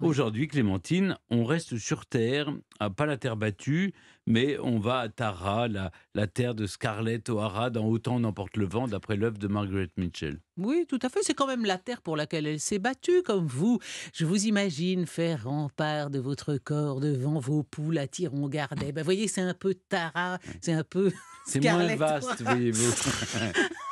Aujourd'hui, Clémentine, on reste sur Terre, à pas la terre battue, mais on va à Tara, la, terre de Scarlett O'Hara, dans Autant n'emporte le vent, d'après l'œuvre de Margaret Mitchell. Oui, tout à fait. C'est quand même la terre pour laquelle elle s'est battue, comme vous. Je vous imagine faire rempart de votre corps devant vos poules à tirons gardet. Vous ben, voyez, c'est un peu Tara, c'est un peu. C'est moins vaste, voyez-vous.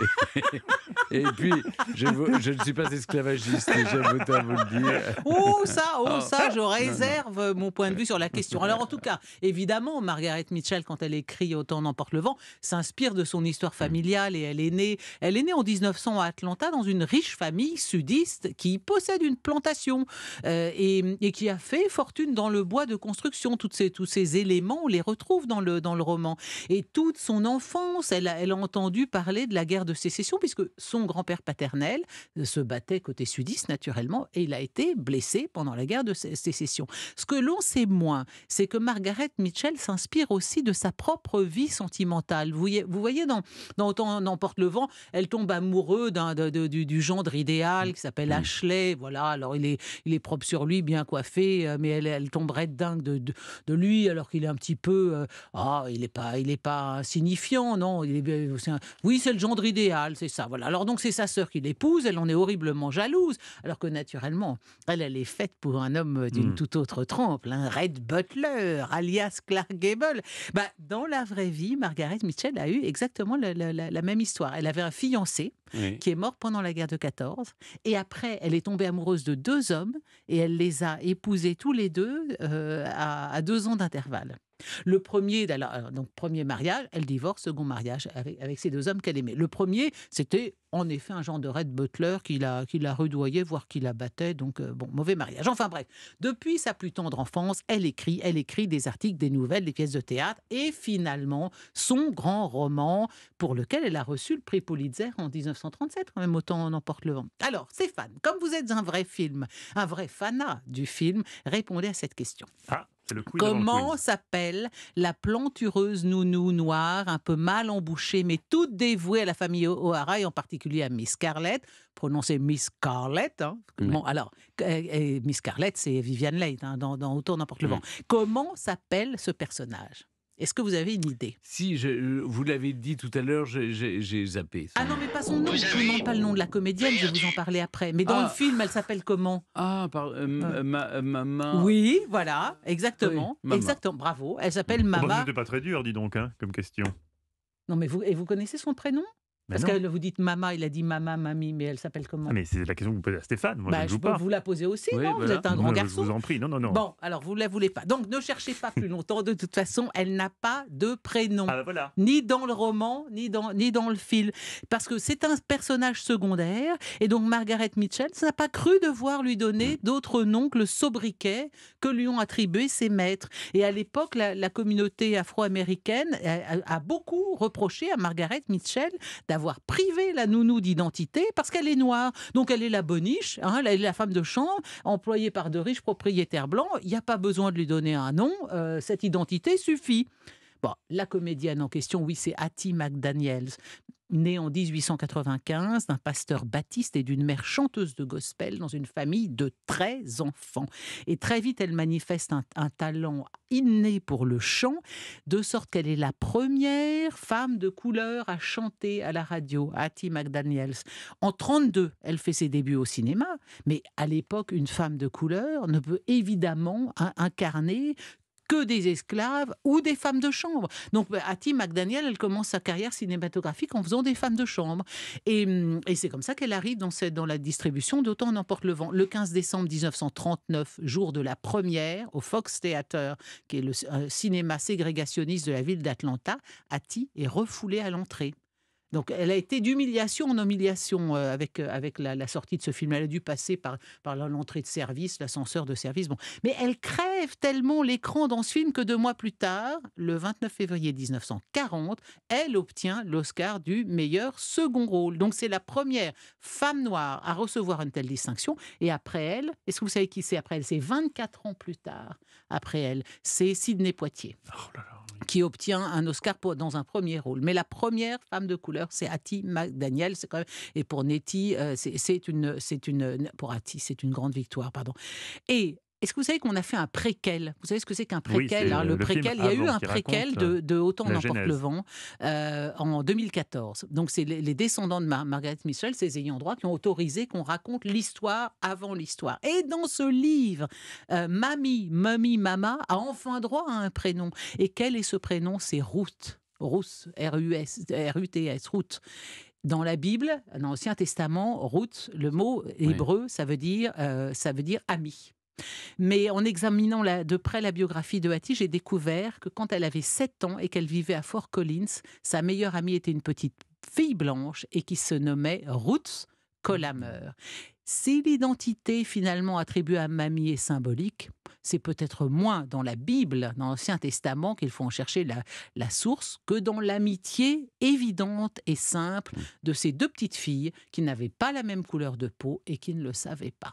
et, puis, je, je, ne suis pas esclavagiste, j'aime autant vous le dire. Oh, ça, oh, oh. ça, je réserve mon point de vue sur la question. Alors, en tout cas, évidemment, Margaret Margaret Mitchell, quand elle écrit Autant n'emporte le vent, s'inspire de son histoire mm. familiale et elle est née, elle est née en 1900 à Atlanta dans une riche famille sudiste qui possède une plantation euh, et, qui a fait fortune dans le bois de construction. tous ces éléments, on les retrouve dans le, dans le roman. Et toute son enfance, elle a, elle a entendu parler de la guerre de sécession puisque son grand-père paternel euh, se battait côté sudiste naturellement et il a été blessé pendant la guerre de sécession. Ce que l'on sait moins, c'est que Margaret Mitchell s'inspire aussi de sa propre vie sentimentale. Vous voyez, vous voyez dans, dans Autant n'emporte le vent, elle tombe amoureuse d'un de, du, gendre idéal qui s'appelle mm. Ashley. Voilà, alors il est, il est propre sur lui, bien coiffé, euh, mais elle, tomberait dingue de, lui alors qu'il est un petit peu. Euh, ah, il n'est pas, il est pas signifiant, non il est, euh, Oui, c'est le gendre idéal, c'est ça. Voilà. Alors donc, c'est sa sœur qui l'épouse, elle en est horriblement jalouse, alors que naturellement, elle, elle est faite pour un homme d'une mm. toute autre trempe, un hein, Red Butler, alias Clark Gable. Bah, dans la vraie vie, Margaret Mitchell a eu exactement la, même histoire. Elle avait un fiancé qui est mort pendant la guerre de 14. Et après, elle est tombée amoureuse de deux hommes et elle les a épousés tous les deux euh, à deux ans d'intervalle. Le premier, euh, donc premier mariage, elle divorce, second mariage avec, ces deux hommes qu'elle aimait. Le premier, c'était en effet un genre de Red Butler qui la, qui la rudoyait, voire qui la battait. Donc, euh, bon, mauvais mariage. Enfin bref, depuis sa plus tendre enfance, elle écrit, elle écrit des articles, des nouvelles, des pièces de théâtre. Et finalement, son grand roman, pour lequel elle a reçu le prix Pulitzer en 1937, quand même autant en emporte le vent. Alors, Stéphane, comme vous êtes un vrai film, un vrai fanat du film, répondez à cette question. Ah, Comment s'appelle la plantureuse nounou noire, un peu mal embouchée, mais toute dévouée à la famille O'Hara et en particulier à Miss Scarlett, prononcée Miss Scarlett. Hein, alors, euh, Miss Scarlett, c'est Vivian Leigh hein, dans, Autour n'importe le mm. Comment s'appelle ce personnage est-ce que vous avez une idée Si, je, euh, vous l'avez dit tout à l'heure, j'ai zappé. Ah non, mais pas son nom, je ne demande pas le nom de la comédienne, je vais vous en parler après. Mais dans ah. le film, elle s'appelle comment Ah, par, euh, euh. Ma, Oui, voilà, exactement. exactement, bravo. Elle s'appelle Mama. C'était pas très dur, dis donc, hein, comme question. Non, mais vous, et vous connaissez son prénom parce que vous dites Mama, il a dit maman, Mamie, mais elle s'appelle comment Mais c'est la question que vous posez à Stéphane. Moi, je, bah, peux vous la poser aussi, Vous êtes un grand garçon. Je vous en prie, non, non, non. Bon, alors vous la voulez pas. Donc ne cherchez pas plus longtemps. De toute façon, elle n'a pas de prénom. Ah, bah, ni dans le roman, ni dans, ni dans le film. Parce que c'est un personnage secondaire. Et donc Margaret Mitchell n'a pas cru devoir lui donner mm. d'autres noms que le sobriquet que lui ont attribué ses maîtres. Et à l'époque, la, communauté afro-américaine a, beaucoup reproché à Margaret Mitchell d'avoir avoir privé la nounou d'identité parce qu'elle est noire. Donc elle est la boniche, hein, la femme de chambre, employée par de riches propriétaires blancs. Il n'y a pas besoin de lui donner un nom, euh, cette identité suffit. Bon, la comédienne en question, oui, c'est Hattie McDaniels. Née en 1895 d'un pasteur baptiste et d'une mère chanteuse de gospel dans une famille de 13 enfants. Et très vite, elle manifeste un, talent inné pour le chant, de sorte qu'elle est la première femme de couleur à chanter à la radio, Hattie McDaniels. En 1932, elle fait ses débuts au cinéma, mais à l'époque, une femme de couleur ne peut évidemment incarner que des esclaves ou des femmes de chambre. Donc, bah, Hattie McDaniel, elle commence sa carrière cinématographique en faisant des femmes de chambre. Et, mm, c'est comme ça qu'elle arrive dans, dans la distribution d'Autant en emporte le vent. Le 15 décembre 1939, jour de la première, au Fox Theater, qui est le euh, cinéma ségrégationniste de la ville d'Atlanta, Hattie est refoulée à l'entrée. Donc elle a été d'humiliation en humiliation euh, avec, euh, avec la, sortie de ce film. Elle a dû passer par, par l'entrée de service, l'ascenseur de service. Bon. Mais elle crée tellement l'écran dans ce film que deux mois plus tard, le 29 février 1940, elle obtient l'Oscar du meilleur second rôle. Donc c'est la première femme noire à recevoir une telle distinction. Et après elle, est-ce que vous savez qui c'est après elle C'est 24 ans plus tard, après elle, c'est Sidney Poitier. Oh qui obtient un Oscar dans un premier rôle. Mais la première femme de couleur, c'est Hattie McDaniel. Quand même, et pour Nettie, euh, c'est une, c'est une, pour Hattie, c'est une grande victoire, pardon. Et est-ce que vous savez qu'on a fait un préquel Vous savez ce que c'est qu'un préquel le, préquel, il y a eu un préquel de, euh, de, Autant n'emporte le vent euh, en 2014. Donc c'est les, descendants de Margaret Mitchell, ces ayants droit, qui ont autorisé qu'on raconte l'histoire avant l'histoire. Et dans ce livre, euh, Mamie, Mamie, Mama a enfin droit à un prénom. Et quel est ce prénom C'est Ruth. Ruth, R-U-T-S, Ruth dans la Bible, dans l'Ancien Testament, Ruth, le mot hébreu, ça veut dire, ça veut dire ami. Mais en examinant de près la biographie de Hattie, j'ai découvert que quand elle avait 7 ans et qu'elle vivait à Fort Collins, sa meilleure amie était une petite fille blanche et qui se nommait Ruth Collamer. Si l'identité finalement attribuée à Mamie est symbolique, c'est peut-être moins dans la Bible, dans l'Ancien Testament, qu'il faut en chercher la source, que dans l'amitié évidente et simple de ces deux petites filles qui n'avaient pas la même couleur de peau et qui ne le savaient pas.